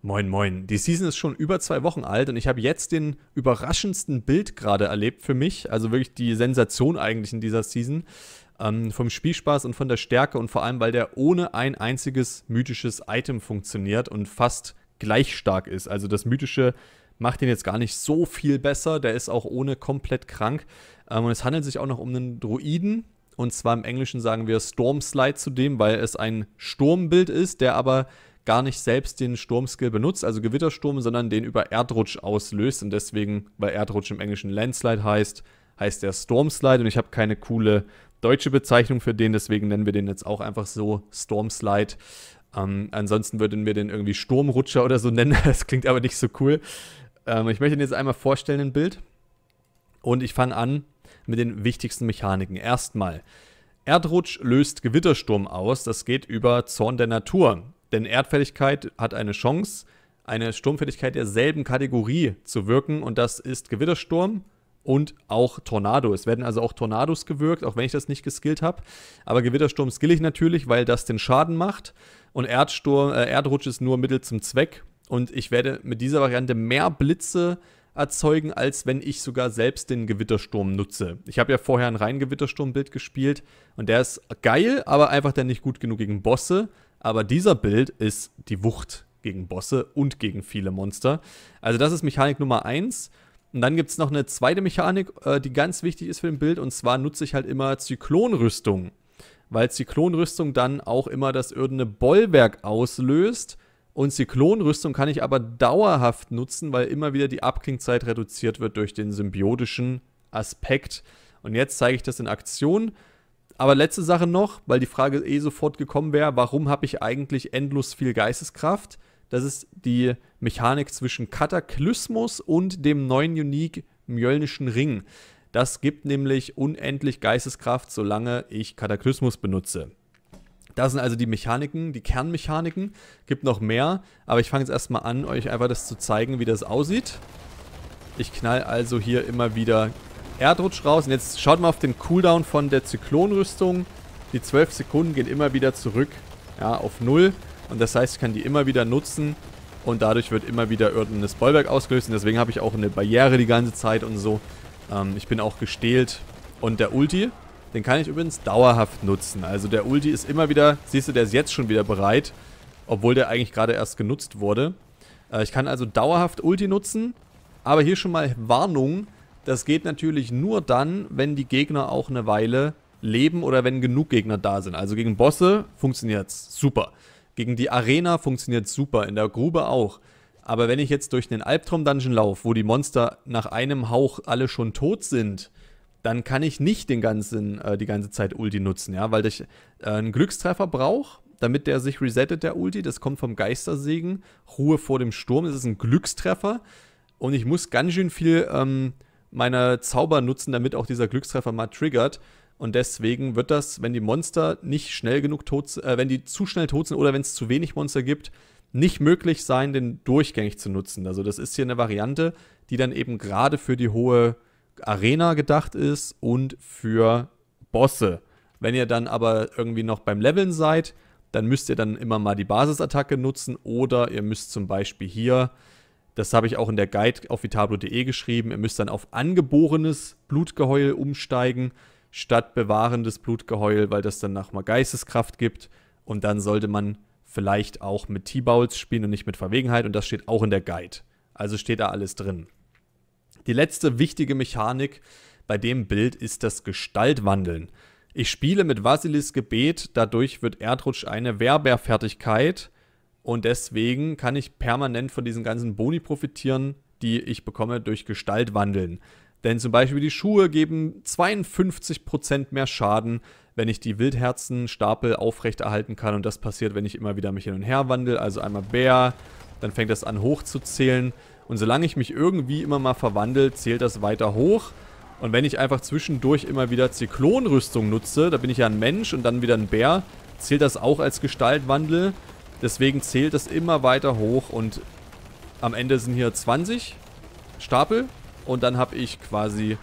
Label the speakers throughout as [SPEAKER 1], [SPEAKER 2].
[SPEAKER 1] Moin, moin. Die Season ist schon über zwei Wochen alt und ich habe jetzt den überraschendsten Bild gerade erlebt für mich. Also wirklich die Sensation eigentlich in dieser Season. Ähm, vom Spielspaß und von der Stärke und vor allem, weil der ohne ein einziges mythisches Item funktioniert und fast gleich stark ist. Also das mythische macht ihn jetzt gar nicht so viel besser. Der ist auch ohne komplett krank. Ähm, und es handelt sich auch noch um einen Druiden. Und zwar im Englischen sagen wir Stormslide zu dem, weil es ein Sturmbild ist, der aber gar nicht selbst den Sturmskill benutzt, also Gewittersturm, sondern den über Erdrutsch auslöst. Und deswegen, weil Erdrutsch im Englischen Landslide heißt, heißt der Stormslide. Und ich habe keine coole deutsche Bezeichnung für den, deswegen nennen wir den jetzt auch einfach so Stormslide. Ähm, ansonsten würden wir den irgendwie Sturmrutscher oder so nennen. Das klingt aber nicht so cool. Ähm, ich möchte ihn jetzt einmal vorstellen ein Bild. Und ich fange an mit den wichtigsten Mechaniken. Erstmal, Erdrutsch löst Gewittersturm aus. Das geht über Zorn der Natur. Denn Erdfälligkeit hat eine Chance, eine Sturmfälligkeit derselben Kategorie zu wirken und das ist Gewittersturm und auch Tornado. Es werden also auch Tornados gewirkt, auch wenn ich das nicht geskillt habe. Aber Gewittersturm skill ich natürlich, weil das den Schaden macht und Erdsturm, äh, Erdrutsch ist nur Mittel zum Zweck und ich werde mit dieser Variante mehr Blitze erzeugen, als wenn ich sogar selbst den Gewittersturm nutze. Ich habe ja vorher ein rein Gewittersturmbild gespielt und der ist geil, aber einfach dann nicht gut genug gegen Bosse. Aber dieser Bild ist die Wucht gegen Bosse und gegen viele Monster. Also das ist Mechanik Nummer 1. Und dann gibt es noch eine zweite Mechanik, äh, die ganz wichtig ist für den Bild. Und zwar nutze ich halt immer Zyklonrüstung. Weil Zyklonrüstung dann auch immer das irdene Bollwerk auslöst. Und Zyklonrüstung kann ich aber dauerhaft nutzen, weil immer wieder die Abklingzeit reduziert wird durch den symbiotischen Aspekt. Und jetzt zeige ich das in Aktion. Aber letzte Sache noch, weil die Frage eh sofort gekommen wäre, warum habe ich eigentlich endlos viel Geisteskraft? Das ist die Mechanik zwischen Kataklysmus und dem neuen Unique Mjölnischen Ring. Das gibt nämlich unendlich Geisteskraft, solange ich Kataklysmus benutze. Das sind also die Mechaniken, die Kernmechaniken. Gibt noch mehr, aber ich fange jetzt erstmal an, euch einfach das zu zeigen, wie das aussieht. Ich knall also hier immer wieder Erdrutsch raus. Und jetzt schaut mal auf den Cooldown von der Zyklonrüstung. Die 12 Sekunden gehen immer wieder zurück ja, auf 0. Und das heißt, ich kann die immer wieder nutzen. Und dadurch wird immer wieder irgendein Spoilberg ausgelöst. Und deswegen habe ich auch eine Barriere die ganze Zeit und so. Ähm, ich bin auch gestählt. Und der Ulti, den kann ich übrigens dauerhaft nutzen. Also der Ulti ist immer wieder, siehst du, der ist jetzt schon wieder bereit. Obwohl der eigentlich gerade erst genutzt wurde. Äh, ich kann also dauerhaft Ulti nutzen. Aber hier schon mal Warnung, das geht natürlich nur dann, wenn die Gegner auch eine Weile leben oder wenn genug Gegner da sind. Also gegen Bosse funktioniert es super. Gegen die Arena funktioniert es super, in der Grube auch. Aber wenn ich jetzt durch den Albtraum-Dungeon laufe, wo die Monster nach einem Hauch alle schon tot sind, dann kann ich nicht den ganzen, äh, die ganze Zeit Ulti nutzen, ja, weil ich äh, einen Glückstreffer brauche, damit der sich resettet, der Ulti. Das kommt vom Geistersegen. Ruhe vor dem Sturm, das ist ein Glückstreffer. Und ich muss ganz schön viel ähm, meine Zauber nutzen, damit auch dieser Glückstreffer mal triggert. Und deswegen wird das, wenn die Monster nicht schnell genug tot, äh, wenn die zu schnell tot sind oder wenn es zu wenig Monster gibt, nicht möglich sein, den durchgängig zu nutzen. Also das ist hier eine Variante, die dann eben gerade für die hohe Arena gedacht ist und für Bosse. Wenn ihr dann aber irgendwie noch beim Leveln seid, dann müsst ihr dann immer mal die Basisattacke nutzen oder ihr müsst zum Beispiel hier das habe ich auch in der Guide auf vitablo.de geschrieben. Ihr müsst dann auf angeborenes Blutgeheul umsteigen, statt bewahrendes Blutgeheul, weil das dann nochmal Geisteskraft gibt. Und dann sollte man vielleicht auch mit T-Bowls spielen und nicht mit Verwegenheit. Und das steht auch in der Guide. Also steht da alles drin. Die letzte wichtige Mechanik bei dem Bild ist das Gestaltwandeln. Ich spiele mit Vasilis Gebet, dadurch wird Erdrutsch eine Werbeerfertigkeit und deswegen kann ich permanent von diesen ganzen Boni profitieren, die ich bekomme durch Gestaltwandeln. Denn zum Beispiel die Schuhe geben 52% mehr Schaden, wenn ich die Wildherzenstapel aufrechterhalten kann. Und das passiert, wenn ich immer wieder mich hin und her wandle. Also einmal Bär, dann fängt das an hochzuzählen. Und solange ich mich irgendwie immer mal verwandle, zählt das weiter hoch. Und wenn ich einfach zwischendurch immer wieder Zyklonrüstung nutze, da bin ich ja ein Mensch und dann wieder ein Bär, zählt das auch als Gestaltwandel. Deswegen zählt es immer weiter hoch und am Ende sind hier 20 Stapel und dann habe ich quasi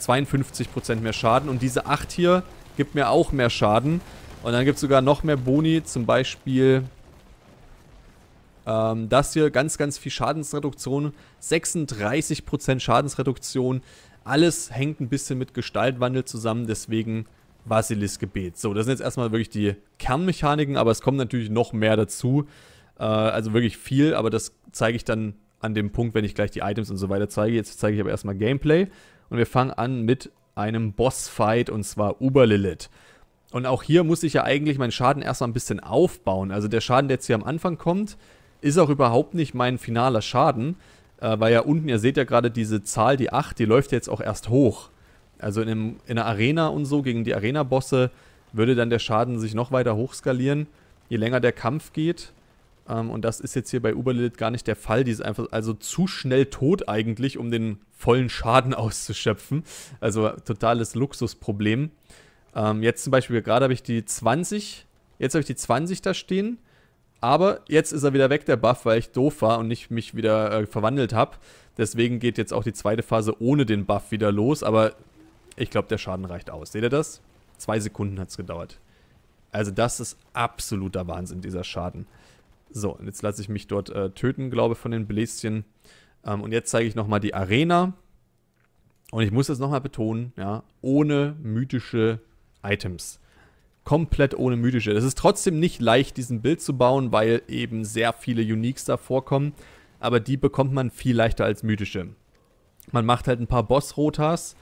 [SPEAKER 1] 52% mehr Schaden und diese 8 hier gibt mir auch mehr Schaden und dann gibt es sogar noch mehr Boni, zum Beispiel ähm, das hier, ganz ganz viel Schadensreduktion, 36% Schadensreduktion, alles hängt ein bisschen mit Gestaltwandel zusammen, deswegen basilis gebet So, das sind jetzt erstmal wirklich die Kernmechaniken, aber es kommt natürlich noch mehr dazu. Äh, also wirklich viel, aber das zeige ich dann an dem Punkt, wenn ich gleich die Items und so weiter zeige. Jetzt zeige ich aber erstmal Gameplay und wir fangen an mit einem Boss-Fight und zwar Uber Lilith. Und auch hier muss ich ja eigentlich meinen Schaden erstmal ein bisschen aufbauen. Also der Schaden, der jetzt hier am Anfang kommt, ist auch überhaupt nicht mein finaler Schaden, äh, weil ja unten, ihr seht ja gerade diese Zahl, die 8, die läuft jetzt auch erst hoch. Also in, einem, in einer Arena und so, gegen die Arena-Bosse, würde dann der Schaden sich noch weiter hochskalieren, je länger der Kampf geht. Ähm, und das ist jetzt hier bei Uberlilith gar nicht der Fall. Die ist einfach also zu schnell tot eigentlich, um den vollen Schaden auszuschöpfen. Also totales Luxusproblem. Ähm, jetzt zum Beispiel, gerade habe ich die 20, jetzt habe ich die 20 da stehen. Aber jetzt ist er wieder weg, der Buff, weil ich doof war und nicht mich wieder äh, verwandelt habe. Deswegen geht jetzt auch die zweite Phase ohne den Buff wieder los. Aber ich glaube, der Schaden reicht aus. Seht ihr das? Zwei Sekunden hat es gedauert. Also das ist absoluter Wahnsinn, dieser Schaden. So, und jetzt lasse ich mich dort äh, töten, glaube ich, von den Bläschen. Ähm, und jetzt zeige ich nochmal die Arena. Und ich muss das nochmal betonen, ja, ohne mythische Items. Komplett ohne mythische. Es ist trotzdem nicht leicht, diesen Bild zu bauen, weil eben sehr viele Uniques da vorkommen. Aber die bekommt man viel leichter als mythische. Man macht halt ein paar Boss-Rotas,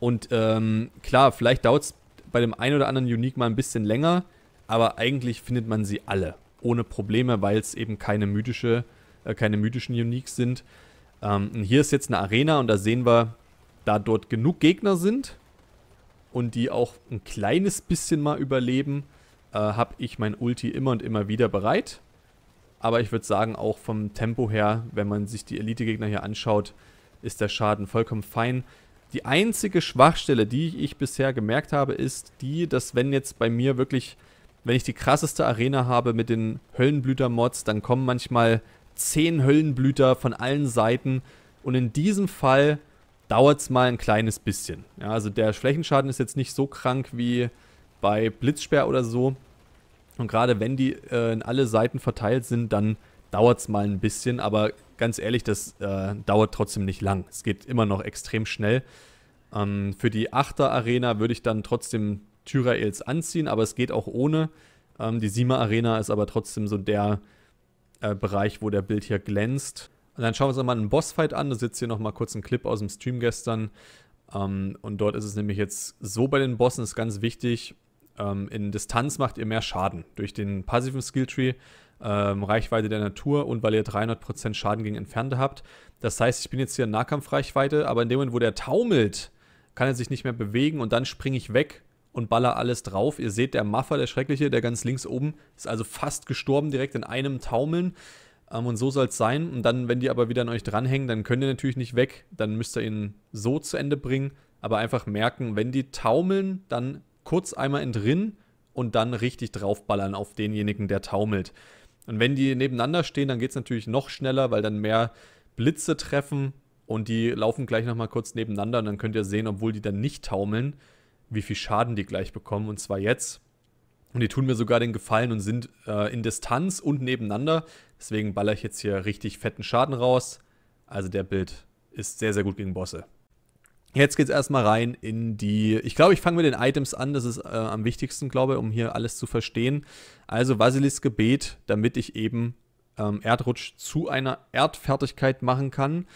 [SPEAKER 1] und ähm, klar, vielleicht dauert es bei dem einen oder anderen Unique mal ein bisschen länger, aber eigentlich findet man sie alle ohne Probleme, weil es eben keine, mythische, äh, keine mythischen Uniques sind. Ähm, hier ist jetzt eine Arena und da sehen wir, da dort genug Gegner sind und die auch ein kleines bisschen mal überleben, äh, habe ich mein Ulti immer und immer wieder bereit. Aber ich würde sagen, auch vom Tempo her, wenn man sich die Elite-Gegner hier anschaut, ist der Schaden vollkommen fein. Die einzige Schwachstelle, die ich bisher gemerkt habe, ist die, dass wenn jetzt bei mir wirklich, wenn ich die krasseste Arena habe mit den Höllenblüter-Mods, dann kommen manchmal 10 Höllenblüter von allen Seiten. Und in diesem Fall dauert es mal ein kleines bisschen. Ja, also der Flächenschaden ist jetzt nicht so krank wie bei Blitzsperr oder so. Und gerade wenn die äh, in alle Seiten verteilt sind, dann dauert es mal ein bisschen. Aber ganz ehrlich, das äh, dauert trotzdem nicht lang. Es geht immer noch extrem schnell. Ähm, für die Achter-Arena würde ich dann trotzdem Tyraels anziehen, aber es geht auch ohne. Ähm, die Sima-Arena ist aber trotzdem so der äh, Bereich, wo der Bild hier glänzt. Und dann schauen wir uns nochmal einen Bossfight an. Da sitzt hier nochmal kurz ein Clip aus dem Stream gestern. Ähm, und dort ist es nämlich jetzt so bei den Bossen, ist ganz wichtig, ähm, in Distanz macht ihr mehr Schaden. Durch den passiven Skilltree ähm, Reichweite der Natur und weil ihr 300% Schaden gegen Entfernte habt. Das heißt, ich bin jetzt hier in Nahkampfreichweite, aber in dem Moment, wo der taumelt, kann er sich nicht mehr bewegen und dann springe ich weg und baller alles drauf. Ihr seht, der Maffer, der Schreckliche, der ganz links oben, ist also fast gestorben, direkt in einem Taumeln. Ähm, und so soll es sein. Und dann, wenn die aber wieder an euch dranhängen, dann könnt ihr natürlich nicht weg. Dann müsst ihr ihn so zu Ende bringen. Aber einfach merken, wenn die taumeln, dann kurz einmal entrinnen und dann richtig draufballern auf denjenigen, der taumelt. Und wenn die nebeneinander stehen, dann geht es natürlich noch schneller, weil dann mehr Blitze treffen und die laufen gleich nochmal kurz nebeneinander und dann könnt ihr sehen, obwohl die dann nicht taumeln, wie viel Schaden die gleich bekommen und zwar jetzt. Und die tun mir sogar den Gefallen und sind äh, in Distanz und nebeneinander. Deswegen baller ich jetzt hier richtig fetten Schaden raus. Also der Bild ist sehr, sehr gut gegen Bosse. Jetzt geht's erstmal rein in die. Ich glaube, ich fange mit den Items an. Das ist äh, am wichtigsten, glaube ich, um hier alles zu verstehen. Also Vasilis Gebet, damit ich eben ähm, Erdrutsch zu einer Erdfertigkeit machen kann.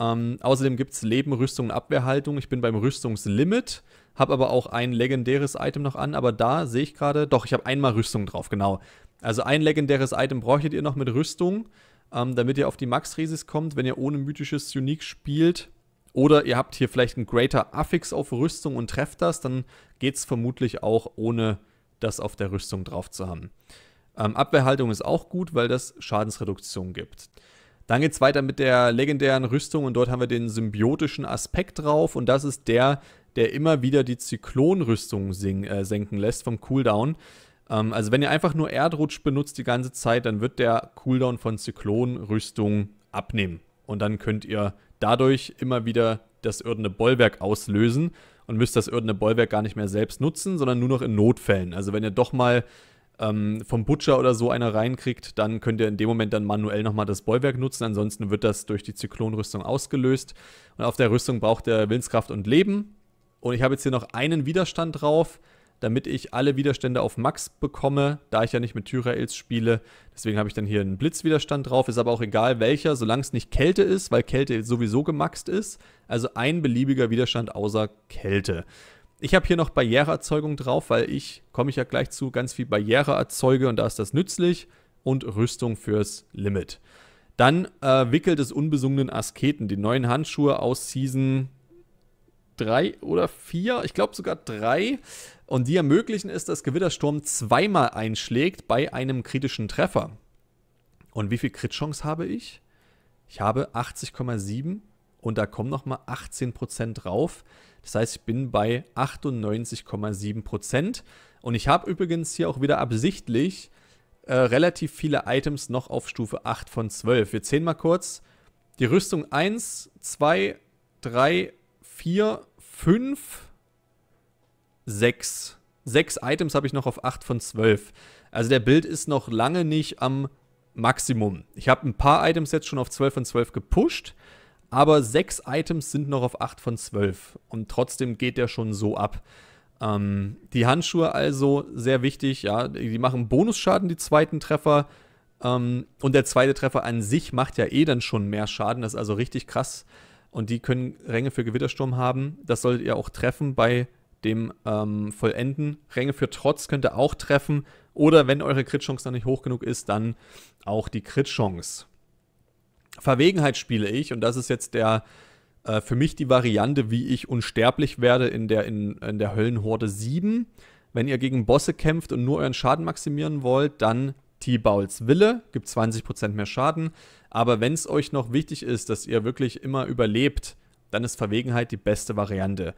[SPEAKER 1] Ähm, außerdem gibt es Leben, Rüstung und Abwehrhaltung. Ich bin beim Rüstungslimit, habe aber auch ein legendäres Item noch an. Aber da sehe ich gerade, doch, ich habe einmal Rüstung drauf, genau. Also ein legendäres Item bräuchtet ihr noch mit Rüstung, ähm, damit ihr auf die Max-Resis kommt, wenn ihr ohne mythisches Unique spielt. Oder ihr habt hier vielleicht einen Greater Affix auf Rüstung und trefft das, dann geht es vermutlich auch ohne das auf der Rüstung drauf zu haben. Ähm, Abwehrhaltung ist auch gut, weil das Schadensreduktion gibt. Dann geht es weiter mit der legendären Rüstung und dort haben wir den symbiotischen Aspekt drauf und das ist der, der immer wieder die Zyklonrüstung äh, senken lässt vom Cooldown. Ähm, also wenn ihr einfach nur Erdrutsch benutzt die ganze Zeit, dann wird der Cooldown von Zyklonrüstung abnehmen und dann könnt ihr dadurch immer wieder das irdene Bollwerk auslösen und müsst das irdene Bollwerk gar nicht mehr selbst nutzen, sondern nur noch in Notfällen. Also wenn ihr doch mal ähm, vom Butcher oder so einer reinkriegt, dann könnt ihr in dem Moment dann manuell nochmal das Bollwerk nutzen. Ansonsten wird das durch die Zyklonrüstung ausgelöst. Und auf der Rüstung braucht ihr Willenskraft und Leben. Und ich habe jetzt hier noch einen Widerstand drauf damit ich alle Widerstände auf Max bekomme, da ich ja nicht mit Tyraels spiele. Deswegen habe ich dann hier einen Blitzwiderstand drauf. Ist aber auch egal welcher, solange es nicht Kälte ist, weil Kälte sowieso gemaxt ist. Also ein beliebiger Widerstand außer Kälte. Ich habe hier noch Barriereerzeugung drauf, weil ich, komme ich ja gleich zu, ganz viel Barriere erzeuge und da ist das nützlich. Und Rüstung fürs Limit. Dann äh, Wickel des unbesungenen Asketen, die neuen Handschuhe aus Season 3 oder 4, ich glaube sogar 3. Und die ermöglichen es, dass Gewittersturm zweimal einschlägt bei einem kritischen Treffer. Und wie viel Crit-Chance habe ich? Ich habe 80,7 und da kommen nochmal 18% drauf. Das heißt, ich bin bei 98,7%. Und ich habe übrigens hier auch wieder absichtlich äh, relativ viele Items noch auf Stufe 8 von 12. Wir zählen mal kurz. Die Rüstung 1, 2, 3, 4, 5, 6. 6 Items habe ich noch auf 8 von 12. Also der Bild ist noch lange nicht am Maximum. Ich habe ein paar Items jetzt schon auf 12 von 12 gepusht, aber 6 Items sind noch auf 8 von 12. Und trotzdem geht der schon so ab. Ähm, die Handschuhe also sehr wichtig, ja, die machen Bonusschaden, die zweiten Treffer. Ähm, und der zweite Treffer an sich macht ja eh dann schon mehr Schaden. Das ist also richtig krass. Und die können Ränge für Gewittersturm haben. Das solltet ihr auch treffen bei dem ähm, Vollenden. Ränge für Trotz könnt ihr auch treffen. Oder wenn eure Crit-Chance noch nicht hoch genug ist, dann auch die Crit-Chance. Verwegenheit spiele ich und das ist jetzt der äh, für mich die Variante, wie ich unsterblich werde in der, in, in der Höllenhorde 7. Wenn ihr gegen Bosse kämpft und nur euren Schaden maximieren wollt, dann T-Bowls Wille, gibt 20% mehr Schaden. Aber wenn es euch noch wichtig ist, dass ihr wirklich immer überlebt, dann ist Verwegenheit die beste Variante.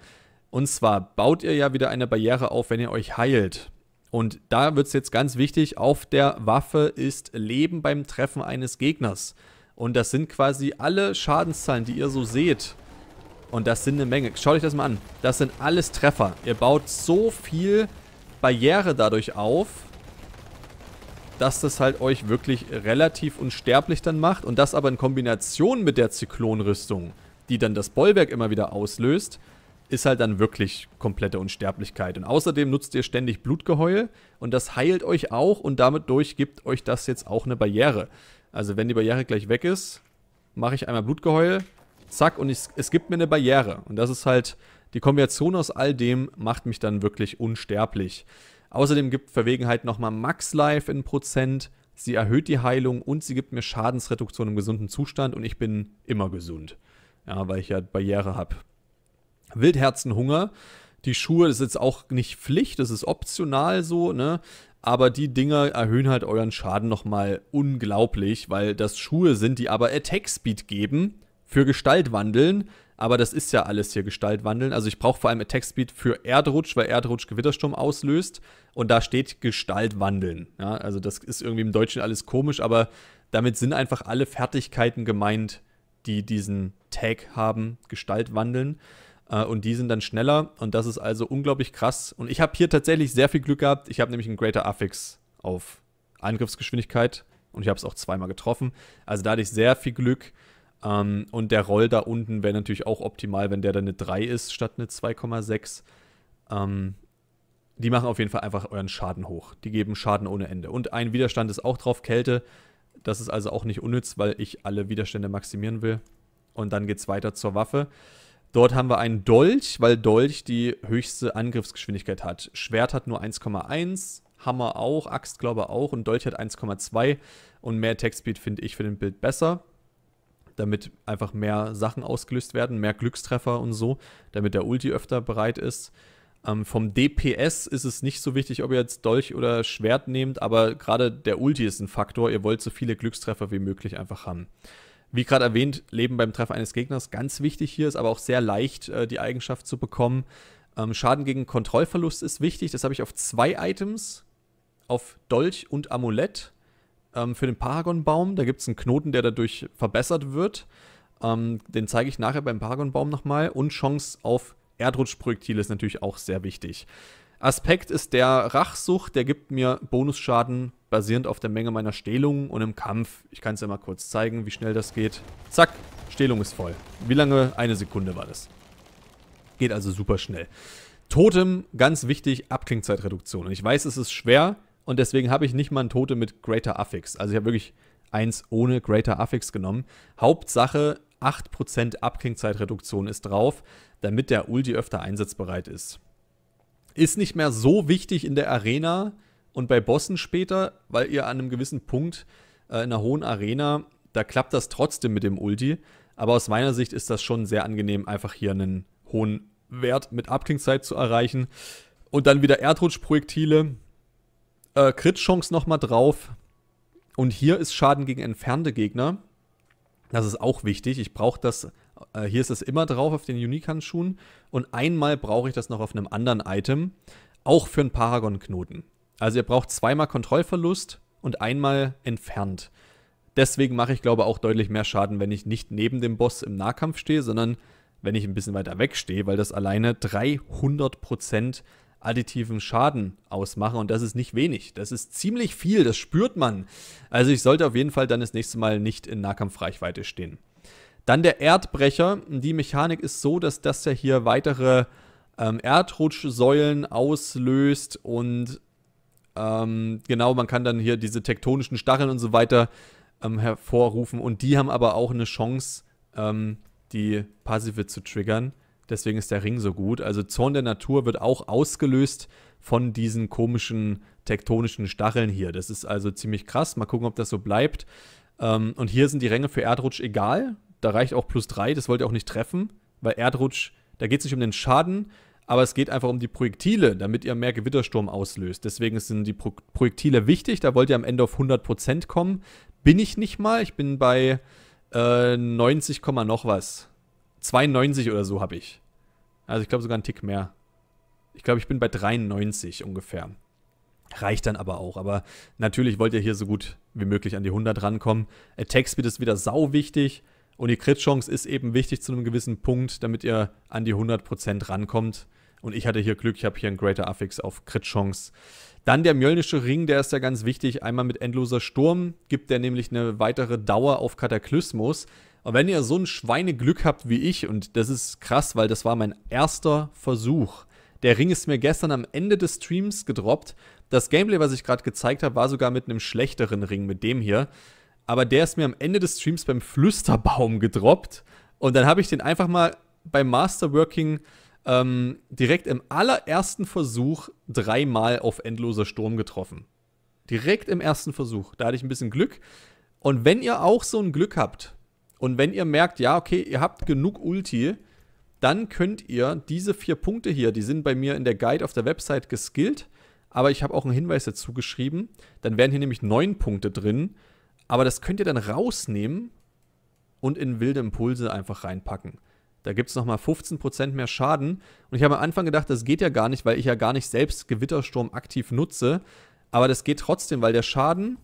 [SPEAKER 1] Und zwar baut ihr ja wieder eine Barriere auf, wenn ihr euch heilt. Und da wird es jetzt ganz wichtig, auf der Waffe ist Leben beim Treffen eines Gegners. Und das sind quasi alle Schadenszahlen, die ihr so seht. Und das sind eine Menge. Schaut euch das mal an. Das sind alles Treffer. Ihr baut so viel Barriere dadurch auf, dass das halt euch wirklich relativ unsterblich dann macht. Und das aber in Kombination mit der Zyklonrüstung, die dann das Bollwerk immer wieder auslöst, ist halt dann wirklich komplette Unsterblichkeit. Und außerdem nutzt ihr ständig Blutgeheul und das heilt euch auch und damit durch gibt euch das jetzt auch eine Barriere. Also wenn die Barriere gleich weg ist, mache ich einmal Blutgeheul, zack, und ich, es gibt mir eine Barriere. Und das ist halt, die Kombination aus all dem macht mich dann wirklich unsterblich. Außerdem gibt Verwegenheit nochmal Max Life in Prozent, sie erhöht die Heilung und sie gibt mir Schadensreduktion im gesunden Zustand und ich bin immer gesund. Ja, weil ich ja Barriere habe. Wildherzenhunger. Die Schuhe ist jetzt auch nicht Pflicht, das ist optional so, ne? Aber die Dinger erhöhen halt euren Schaden nochmal unglaublich, weil das Schuhe sind, die aber Attack Speed geben für Gestaltwandeln. Aber das ist ja alles hier Gestaltwandeln. Also ich brauche vor allem Attack Speed für Erdrutsch, weil Erdrutsch Gewittersturm auslöst. Und da steht Gestaltwandeln. Ja, also das ist irgendwie im Deutschen alles komisch, aber damit sind einfach alle Fertigkeiten gemeint, die diesen Tag haben, Gestaltwandeln. wandeln äh, und die sind dann schneller. Und das ist also unglaublich krass. Und ich habe hier tatsächlich sehr viel Glück gehabt. Ich habe nämlich einen Greater Affix auf Angriffsgeschwindigkeit. Und ich habe es auch zweimal getroffen. Also da hatte ich sehr viel Glück. Ähm, und der Roll da unten wäre natürlich auch optimal, wenn der dann eine 3 ist statt eine 2,6. Ähm, die machen auf jeden Fall einfach euren Schaden hoch. Die geben Schaden ohne Ende. Und ein Widerstand ist auch drauf, Kälte. Das ist also auch nicht unnütz, weil ich alle Widerstände maximieren will. Und dann geht es weiter zur Waffe. Dort haben wir einen Dolch, weil Dolch die höchste Angriffsgeschwindigkeit hat. Schwert hat nur 1,1, Hammer auch, Axt glaube auch und Dolch hat 1,2 und mehr Attack-Speed finde ich für den Bild besser, damit einfach mehr Sachen ausgelöst werden, mehr Glückstreffer und so, damit der Ulti öfter bereit ist. Ähm, vom DPS ist es nicht so wichtig, ob ihr jetzt Dolch oder Schwert nehmt, aber gerade der Ulti ist ein Faktor. Ihr wollt so viele Glückstreffer wie möglich einfach haben. Wie gerade erwähnt, Leben beim Treffer eines Gegners ganz wichtig hier, ist aber auch sehr leicht, äh, die Eigenschaft zu bekommen. Ähm, Schaden gegen Kontrollverlust ist wichtig. Das habe ich auf zwei Items, auf Dolch und Amulett. Ähm, für den Paragonbaum, da gibt es einen Knoten, der dadurch verbessert wird. Ähm, den zeige ich nachher beim Paragonbaum nochmal. Und Chance auf Erdrutschprojektile ist natürlich auch sehr wichtig. Aspekt ist der Rachsucht, der gibt mir Bonusschaden basierend auf der Menge meiner Stehlungen und im Kampf. Ich kann es ja mal kurz zeigen, wie schnell das geht. Zack, Stehlung ist voll. Wie lange? Eine Sekunde war das. Geht also super schnell. Totem, ganz wichtig, Abklingzeitreduktion. Und ich weiß, es ist schwer und deswegen habe ich nicht mal ein Totem mit Greater Affix. Also ich habe wirklich eins ohne Greater Affix genommen. Hauptsache 8% Abklingzeitreduktion ist drauf, damit der Ulti öfter einsatzbereit ist ist nicht mehr so wichtig in der Arena und bei Bossen später, weil ihr an einem gewissen Punkt äh, in einer hohen Arena, da klappt das trotzdem mit dem Ulti. Aber aus meiner Sicht ist das schon sehr angenehm, einfach hier einen hohen Wert mit Abklingzeit zu erreichen. Und dann wieder Erdrutschprojektile. Äh, Crit-Chance nochmal drauf. Und hier ist Schaden gegen entfernte Gegner. Das ist auch wichtig. Ich brauche das äh, hier ist es immer drauf auf den Unique-Handschuhen. Und einmal brauche ich das noch auf einem anderen Item. Auch für einen Paragon-Knoten. Also ihr braucht zweimal Kontrollverlust und einmal entfernt. Deswegen mache ich, glaube ich, auch deutlich mehr Schaden, wenn ich nicht neben dem Boss im Nahkampf stehe, sondern wenn ich ein bisschen weiter weg stehe, weil das alleine 300% additiven Schaden ausmache. und das ist nicht wenig. Das ist ziemlich viel, das spürt man. Also ich sollte auf jeden Fall dann das nächste Mal nicht in Nahkampfreichweite stehen. Dann der Erdbrecher. Die Mechanik ist so, dass das ja hier weitere ähm, Erdrutschsäulen auslöst und ähm, genau, man kann dann hier diese tektonischen Stacheln und so weiter ähm, hervorrufen und die haben aber auch eine Chance, ähm, die Passive zu triggern. Deswegen ist der Ring so gut. Also Zorn der Natur wird auch ausgelöst von diesen komischen tektonischen Stacheln hier. Das ist also ziemlich krass. Mal gucken, ob das so bleibt. Ähm, und hier sind die Ränge für Erdrutsch egal da reicht auch plus 3, das wollt ihr auch nicht treffen, weil Erdrutsch, da geht es nicht um den Schaden, aber es geht einfach um die Projektile, damit ihr mehr Gewittersturm auslöst. Deswegen sind die Pro Projektile wichtig, da wollt ihr am Ende auf 100% kommen. Bin ich nicht mal, ich bin bei äh, 90, noch was. 92 oder so habe ich. Also ich glaube sogar einen Tick mehr. Ich glaube, ich bin bei 93 ungefähr. Reicht dann aber auch. Aber natürlich wollt ihr hier so gut wie möglich an die 100 rankommen. Attack Speed ist wieder sau wichtig. Und die Crit-Chance ist eben wichtig zu einem gewissen Punkt, damit ihr an die 100% rankommt. Und ich hatte hier Glück, ich habe hier einen Greater Affix auf Crit-Chance. Dann der Mjölnische Ring, der ist ja ganz wichtig. Einmal mit endloser Sturm gibt der nämlich eine weitere Dauer auf Kataklysmus. Und wenn ihr so ein Schweineglück habt wie ich, und das ist krass, weil das war mein erster Versuch. Der Ring ist mir gestern am Ende des Streams gedroppt. Das Gameplay, was ich gerade gezeigt habe, war sogar mit einem schlechteren Ring, mit dem hier aber der ist mir am Ende des Streams beim Flüsterbaum gedroppt. Und dann habe ich den einfach mal beim Masterworking ähm, direkt im allerersten Versuch dreimal auf endloser Sturm getroffen. Direkt im ersten Versuch. Da hatte ich ein bisschen Glück. Und wenn ihr auch so ein Glück habt und wenn ihr merkt, ja, okay, ihr habt genug Ulti, dann könnt ihr diese vier Punkte hier, die sind bei mir in der Guide auf der Website geskillt, aber ich habe auch einen Hinweis dazu geschrieben. Dann wären hier nämlich neun Punkte drin. Aber das könnt ihr dann rausnehmen und in wilde Impulse einfach reinpacken. Da gibt es nochmal 15% mehr Schaden. Und ich habe am Anfang gedacht, das geht ja gar nicht, weil ich ja gar nicht selbst Gewittersturm aktiv nutze. Aber das geht trotzdem, weil der Schaden,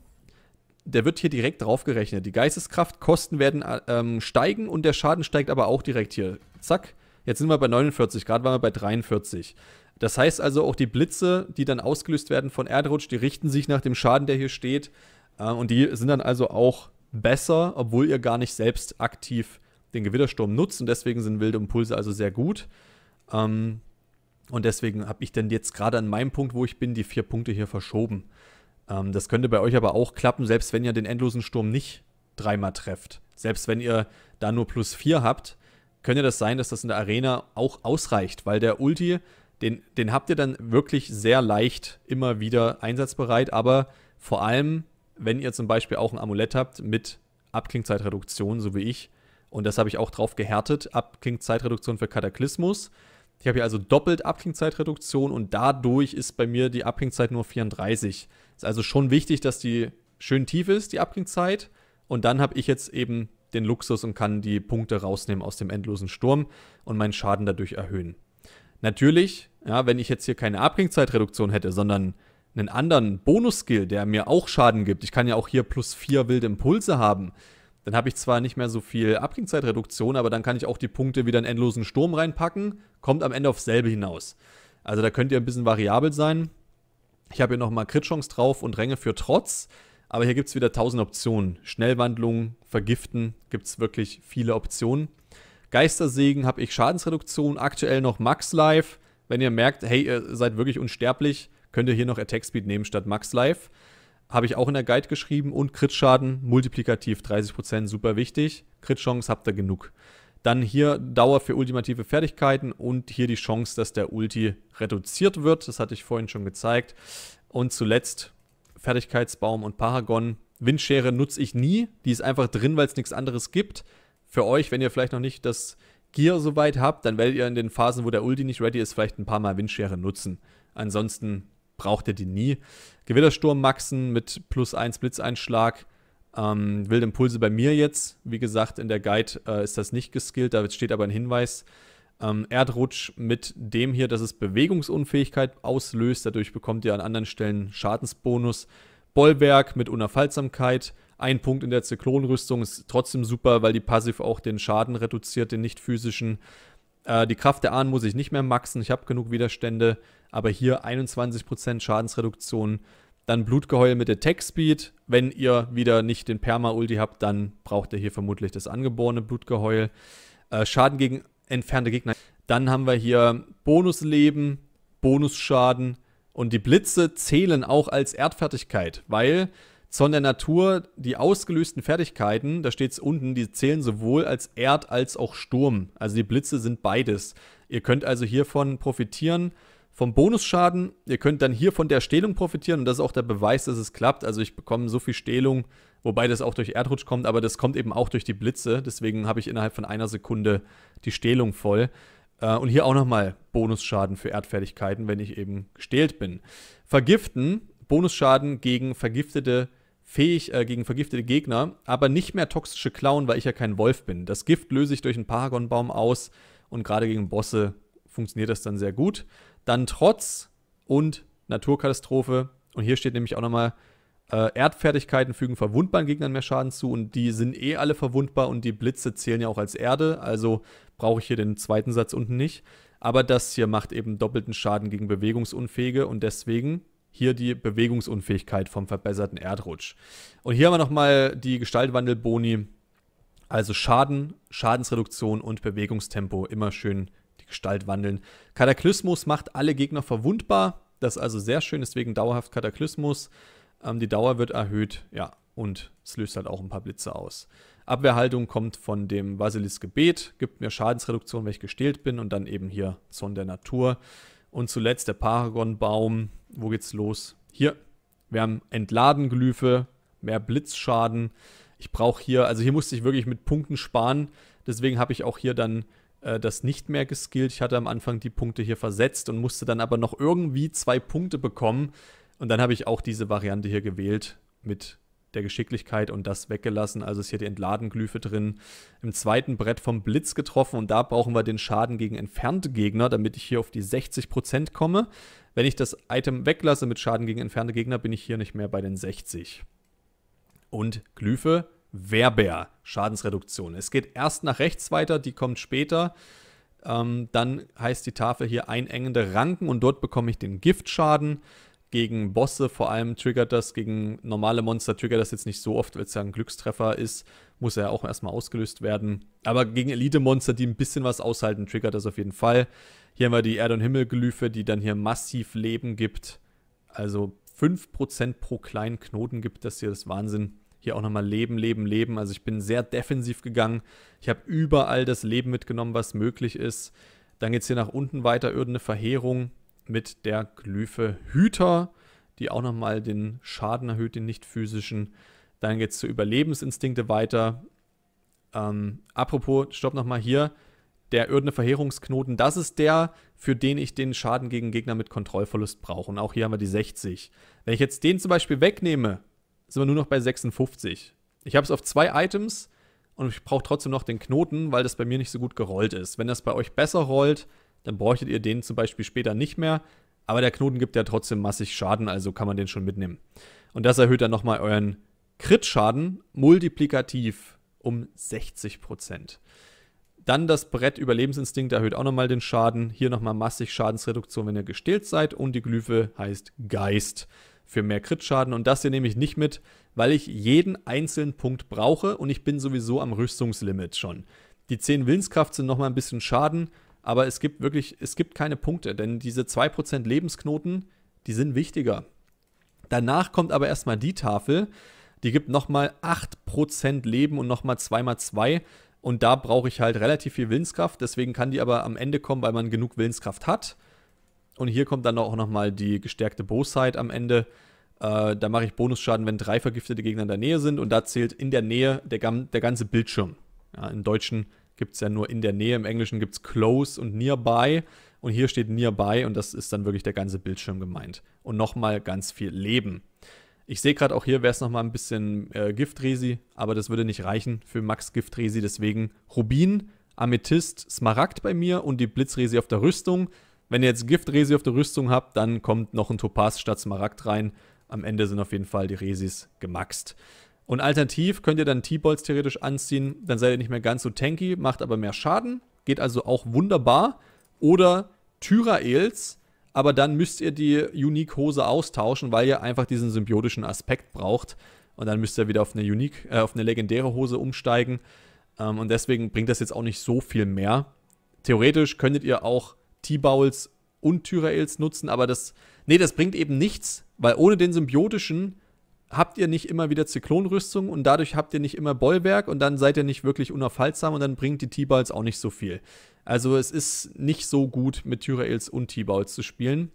[SPEAKER 1] der wird hier direkt draufgerechnet. Die Geisteskraftkosten werden äh, ähm, steigen und der Schaden steigt aber auch direkt hier. Zack. Jetzt sind wir bei 49, gerade waren wir bei 43. Das heißt also, auch die Blitze, die dann ausgelöst werden von Erdrutsch, die richten sich nach dem Schaden, der hier steht. Äh, und die sind dann also auch besser, obwohl ihr gar nicht selbst aktiv den Gewittersturm nutzt. Und deswegen sind wilde Impulse also sehr gut. Ähm, und deswegen habe ich dann jetzt gerade an meinem Punkt, wo ich bin, die vier Punkte hier verschoben. Ähm, das könnte bei euch aber auch klappen, selbst wenn ihr den endlosen Sturm nicht dreimal trefft. Selbst wenn ihr da nur plus vier habt, könnte das sein, dass das in der Arena auch ausreicht, weil der Ulti, den, den habt ihr dann wirklich sehr leicht immer wieder einsatzbereit, aber vor allem wenn ihr zum Beispiel auch ein Amulett habt mit Abklingzeitreduktion, so wie ich, und das habe ich auch drauf gehärtet, Abklingzeitreduktion für Kataklysmus. Ich habe hier also doppelt Abklingzeitreduktion und dadurch ist bei mir die Abklingzeit nur 34. Ist also schon wichtig, dass die schön tief ist, die Abklingzeit. Und dann habe ich jetzt eben den Luxus und kann die Punkte rausnehmen aus dem endlosen Sturm und meinen Schaden dadurch erhöhen. Natürlich, ja, wenn ich jetzt hier keine Abklingzeitreduktion hätte, sondern einen anderen Bonus-Skill, der mir auch Schaden gibt, ich kann ja auch hier plus 4 wilde Impulse haben, dann habe ich zwar nicht mehr so viel Abklingzeitreduktion, aber dann kann ich auch die Punkte wieder in endlosen Sturm reinpacken, kommt am Ende aufs selbe hinaus. Also da könnt ihr ein bisschen variabel sein. Ich habe hier nochmal Crit-Chance drauf und Ränge für Trotz, aber hier gibt es wieder tausend Optionen. Schnellwandlung, Vergiften, gibt es wirklich viele Optionen. Geistersegen habe ich Schadensreduktion, aktuell noch Max Life. Wenn ihr merkt, hey, ihr seid wirklich unsterblich, Könnt ihr hier noch Attack Speed nehmen statt Max Life. Habe ich auch in der Guide geschrieben. Und Crit-Schaden multiplikativ 30%, super wichtig. Crit-Chance habt ihr genug. Dann hier Dauer für ultimative Fertigkeiten und hier die Chance, dass der Ulti reduziert wird. Das hatte ich vorhin schon gezeigt. Und zuletzt Fertigkeitsbaum und Paragon. Windschere nutze ich nie. Die ist einfach drin, weil es nichts anderes gibt. Für euch, wenn ihr vielleicht noch nicht das Gear soweit habt, dann werdet ihr in den Phasen, wo der Ulti nicht ready ist, vielleicht ein paar Mal Windschere nutzen. Ansonsten braucht er die nie. Gewittersturm maxen mit plus 1 Blitzeinschlag. Ähm, wilde Impulse bei mir jetzt. Wie gesagt, in der Guide äh, ist das nicht geskillt, da steht aber ein Hinweis. Ähm, Erdrutsch mit dem hier, dass es Bewegungsunfähigkeit auslöst. Dadurch bekommt ihr an anderen Stellen Schadensbonus. Bollwerk mit Unerfallsamkeit. Ein Punkt in der Zyklonrüstung ist trotzdem super, weil die passiv auch den Schaden reduziert, den nicht physischen. Äh, die Kraft der Ahnen muss ich nicht mehr maxen. Ich habe genug Widerstände aber hier 21% Schadensreduktion. Dann Blutgeheul mit Attack Speed. Wenn ihr wieder nicht den Perma-Ulti habt, dann braucht ihr hier vermutlich das angeborene Blutgeheul. Äh, Schaden gegen entfernte Gegner. Dann haben wir hier Bonusleben, Bonusschaden und die Blitze zählen auch als Erdfertigkeit, weil von der Natur die ausgelösten Fertigkeiten, da steht es unten, die zählen sowohl als Erd als auch Sturm. Also die Blitze sind beides. Ihr könnt also hiervon profitieren vom Bonusschaden. Ihr könnt dann hier von der Stehlung profitieren und das ist auch der Beweis, dass es klappt. Also ich bekomme so viel Stehlung, wobei das auch durch Erdrutsch kommt, aber das kommt eben auch durch die Blitze. Deswegen habe ich innerhalb von einer Sekunde die Stehlung voll. Äh, und hier auch nochmal Bonusschaden für Erdfertigkeiten, wenn ich eben gestählt bin. Vergiften, Bonusschaden gegen vergiftete fähig äh, gegen vergiftete Gegner, aber nicht mehr toxische Klauen, weil ich ja kein Wolf bin. Das Gift löse ich durch einen Paragonbaum aus und gerade gegen Bosse funktioniert das dann sehr gut dann trotz und Naturkatastrophe. Und hier steht nämlich auch nochmal, äh, Erdfertigkeiten fügen verwundbaren Gegnern mehr Schaden zu und die sind eh alle verwundbar und die Blitze zählen ja auch als Erde, also brauche ich hier den zweiten Satz unten nicht. Aber das hier macht eben doppelten Schaden gegen Bewegungsunfähige und deswegen hier die Bewegungsunfähigkeit vom verbesserten Erdrutsch. Und hier haben wir nochmal die Gestaltwandelboni, also Schaden, Schadensreduktion und Bewegungstempo immer schön Gestalt wandeln. Kataklysmus macht alle Gegner verwundbar. Das ist also sehr schön, deswegen dauerhaft Kataklysmus. Ähm, die Dauer wird erhöht, ja, und es löst halt auch ein paar Blitze aus. Abwehrhaltung kommt von dem Vasilis Gebet, gibt mir Schadensreduktion, wenn ich gestählt bin und dann eben hier Zorn der Natur. Und zuletzt der Paragonbaum. Wo geht's los? Hier. Wir haben Entladenglyphe, mehr Blitzschaden. Ich brauche hier, also hier musste ich wirklich mit Punkten sparen. Deswegen habe ich auch hier dann äh, das nicht mehr geskillt. Ich hatte am Anfang die Punkte hier versetzt und musste dann aber noch irgendwie zwei Punkte bekommen. Und dann habe ich auch diese Variante hier gewählt mit der Geschicklichkeit und das weggelassen. Also ist hier die Entladenglyphe drin. Im zweiten Brett vom Blitz getroffen und da brauchen wir den Schaden gegen entfernte Gegner, damit ich hier auf die 60% komme. Wenn ich das Item weglasse mit Schaden gegen entfernte Gegner, bin ich hier nicht mehr bei den 60. Und Glyphe Werbeer, Schadensreduktion. Es geht erst nach rechts weiter, die kommt später. Ähm, dann heißt die Tafel hier einengende Ranken und dort bekomme ich den Giftschaden. Gegen Bosse vor allem triggert das, gegen normale Monster triggert das jetzt nicht so oft, weil es ja ein Glückstreffer ist, muss er ja auch erstmal ausgelöst werden. Aber gegen Elite-Monster, die ein bisschen was aushalten, triggert das auf jeden Fall. Hier haben wir die Erde- und Himmelgelüfe, die dann hier massiv Leben gibt. Also 5% pro kleinen Knoten gibt das hier, das ist Wahnsinn. Hier auch nochmal Leben, Leben, Leben. Also ich bin sehr defensiv gegangen. Ich habe überall das Leben mitgenommen, was möglich ist. Dann geht es hier nach unten weiter, irgendeine Verheerung mit der Glyphe Hüter, die auch nochmal den Schaden erhöht, den nicht physischen. Dann geht es zu Überlebensinstinkte weiter. Ähm, apropos, stopp nochmal hier. Der irdene Verheerungsknoten, das ist der, für den ich den Schaden gegen Gegner mit Kontrollverlust brauche. Und auch hier haben wir die 60. Wenn ich jetzt den zum Beispiel wegnehme, sind wir nur noch bei 56. Ich habe es auf zwei Items und ich brauche trotzdem noch den Knoten, weil das bei mir nicht so gut gerollt ist. Wenn das bei euch besser rollt, dann bräuchtet ihr den zum Beispiel später nicht mehr. Aber der Knoten gibt ja trotzdem massig Schaden, also kann man den schon mitnehmen. Und das erhöht dann nochmal euren Crit-Schaden multiplikativ um 60%. Dann das Brett Überlebensinstinkt erhöht auch nochmal den Schaden. Hier nochmal massig Schadensreduktion, wenn ihr gestillt seid. Und die Glyphe heißt Geist für mehr Crit-Schaden. Und das hier nehme ich nicht mit, weil ich jeden einzelnen Punkt brauche und ich bin sowieso am Rüstungslimit schon. Die 10 Willenskraft sind nochmal ein bisschen Schaden, aber es gibt wirklich, es gibt keine Punkte, denn diese 2% Lebensknoten, die sind wichtiger. Danach kommt aber erstmal die Tafel, die gibt nochmal 8% Leben und nochmal 2x2. Und da brauche ich halt relativ viel Willenskraft, deswegen kann die aber am Ende kommen, weil man genug Willenskraft hat. Und hier kommt dann auch nochmal die gestärkte bow am Ende. Äh, da mache ich Bonusschaden, wenn drei vergiftete Gegner in der Nähe sind. Und da zählt in der Nähe der, der ganze Bildschirm. Ja, Im Deutschen gibt es ja nur in der Nähe, im Englischen gibt es close und nearby. Und hier steht nearby und das ist dann wirklich der ganze Bildschirm gemeint. Und nochmal ganz viel Leben. Ich sehe gerade auch hier wäre es nochmal ein bisschen äh, Giftresi, aber das würde nicht reichen für Max Giftresi. Deswegen Rubin, Amethyst, Smaragd bei mir und die Blitzresi auf der Rüstung. Wenn ihr jetzt Giftresi auf der Rüstung habt, dann kommt noch ein Topaz statt Smaragd rein. Am Ende sind auf jeden Fall die Resis gemaxt. Und alternativ könnt ihr dann T-Bolts theoretisch anziehen, dann seid ihr nicht mehr ganz so tanky, macht aber mehr Schaden, geht also auch wunderbar. Oder Tyraels, aber dann müsst ihr die Unique-Hose austauschen, weil ihr einfach diesen symbiotischen Aspekt braucht. Und dann müsst ihr wieder auf eine, Unique, äh, auf eine legendäre Hose umsteigen. Ähm, und deswegen bringt das jetzt auch nicht so viel mehr. Theoretisch könntet ihr auch T-Bowls und Tyraels nutzen, aber das, nee, das bringt eben nichts, weil ohne den symbiotischen habt ihr nicht immer wieder Zyklonrüstung und dadurch habt ihr nicht immer Bollwerk und dann seid ihr nicht wirklich unaufhaltsam und dann bringt die T-Balls auch nicht so viel. Also es ist nicht so gut, mit Tyraels und T-Balls zu spielen.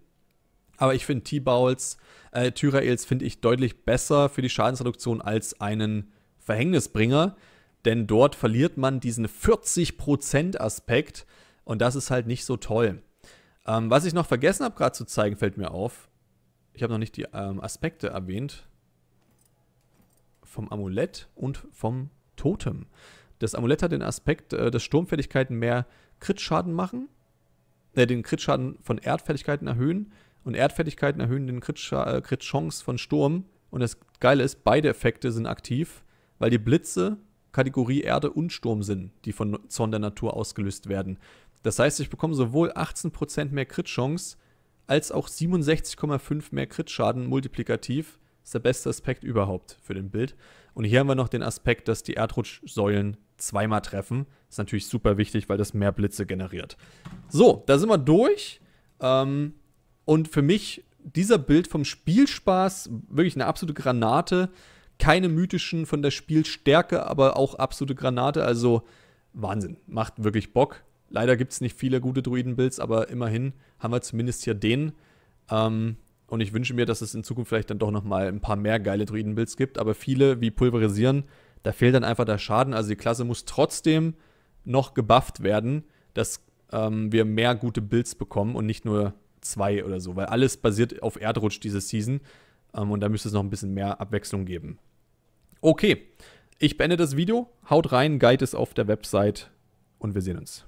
[SPEAKER 1] Aber ich finde T-Balls, äh, Tyraels finde ich deutlich besser für die Schadensreduktion als einen Verhängnisbringer, denn dort verliert man diesen 40%-Aspekt, und das ist halt nicht so toll. Ähm, was ich noch vergessen habe gerade zu zeigen, fällt mir auf. Ich habe noch nicht die ähm, Aspekte erwähnt. Vom Amulett und vom Totem. Das Amulett hat den Aspekt, äh, dass Sturmfähigkeiten mehr Crit-Schaden machen. Äh, den Crit-Schaden von Erdfähigkeiten erhöhen. Und Erdfähigkeiten erhöhen den äh, Crit-Chance äh, Crit von Sturm. Und das Geile ist, beide Effekte sind aktiv, weil die Blitze Kategorie Erde und Sturm sind, die von Zorn der Natur ausgelöst werden. Das heißt, ich bekomme sowohl 18% mehr Crit-Chance als auch 67,5 mehr Crit-Schaden multiplikativ. Das ist der beste Aspekt überhaupt für den Bild. Und hier haben wir noch den Aspekt, dass die Erdrutschsäulen zweimal treffen. ist natürlich super wichtig, weil das mehr Blitze generiert. So, da sind wir durch. Ähm, und für mich dieser Bild vom Spielspaß wirklich eine absolute Granate. Keine mythischen von der Spielstärke, aber auch absolute Granate. Also Wahnsinn. Macht wirklich Bock. Leider gibt es nicht viele gute Druiden-Builds, aber immerhin haben wir zumindest hier den. Ähm, und ich wünsche mir, dass es in Zukunft vielleicht dann doch nochmal ein paar mehr geile Druiden-Builds gibt. Aber viele, wie Pulverisieren, da fehlt dann einfach der Schaden. Also die Klasse muss trotzdem noch gebufft werden, dass ähm, wir mehr gute Builds bekommen und nicht nur zwei oder so. Weil alles basiert auf Erdrutsch diese Season. Ähm, und da müsste es noch ein bisschen mehr Abwechslung geben. Okay, ich beende das Video. Haut rein, Guide ist auf der Website und wir sehen uns.